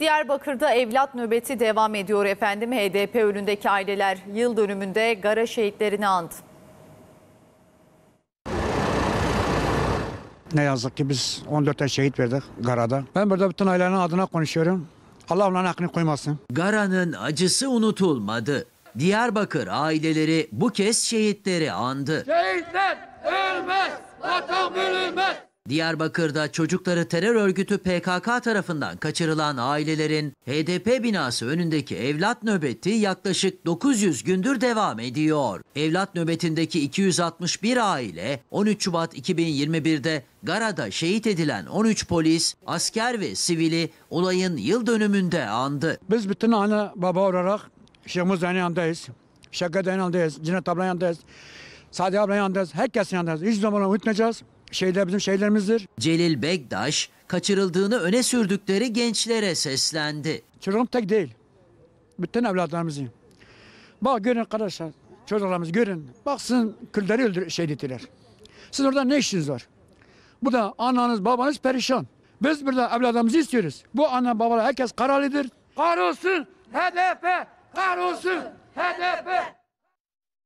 Diyarbakır'da evlat nöbeti devam ediyor efendim. HDP önündeki aileler yıl dönümünde gara şehitlerini andı. Ne yazık ki biz 14 şehit verdik Gara'da. Ben burada bütün ailenin adına konuşuyorum. Allah onların hakkını koymasın. Gara'nın acısı unutulmadı. Diyarbakır aileleri bu kez şehitleri andı. Şehitler ölmez, vatan bölünmez. Diyarbakır'da çocukları terör örgütü PKK tarafından kaçırılan ailelerin HDP binası önündeki evlat nöbeti yaklaşık 900 gündür devam ediyor. Evlat nöbetindeki 261 aile 13 Şubat 2021'de Gara'da şehit edilen 13 polis, asker ve sivili olayın yıl dönümünde andı. Biz bütün anne baba olarak Şeyhimiz yanındayız. Şakka yanındayız, Cinet abla yanındayız, Sadi abla yanındayız, herkesin yanındayız. Hiç zaman unutmayacağız şeyler bizim şeylerimizdir. Celil Bektaş kaçırıldığını öne sürdükleri gençlere seslendi. Çocuğum tek değil. Bütün evlatlarımızın. Bak görün arkadaşlar çocuklarımız görün. Baksın külleri öldür şey dediler. Siz orada ne işiniz var? Bu da ananız babanız perişan. Biz burada evladımızı istiyoruz. Bu ana babalar herkes kararlıdır. Kahrolsun HDP! Kahrolsun HDP!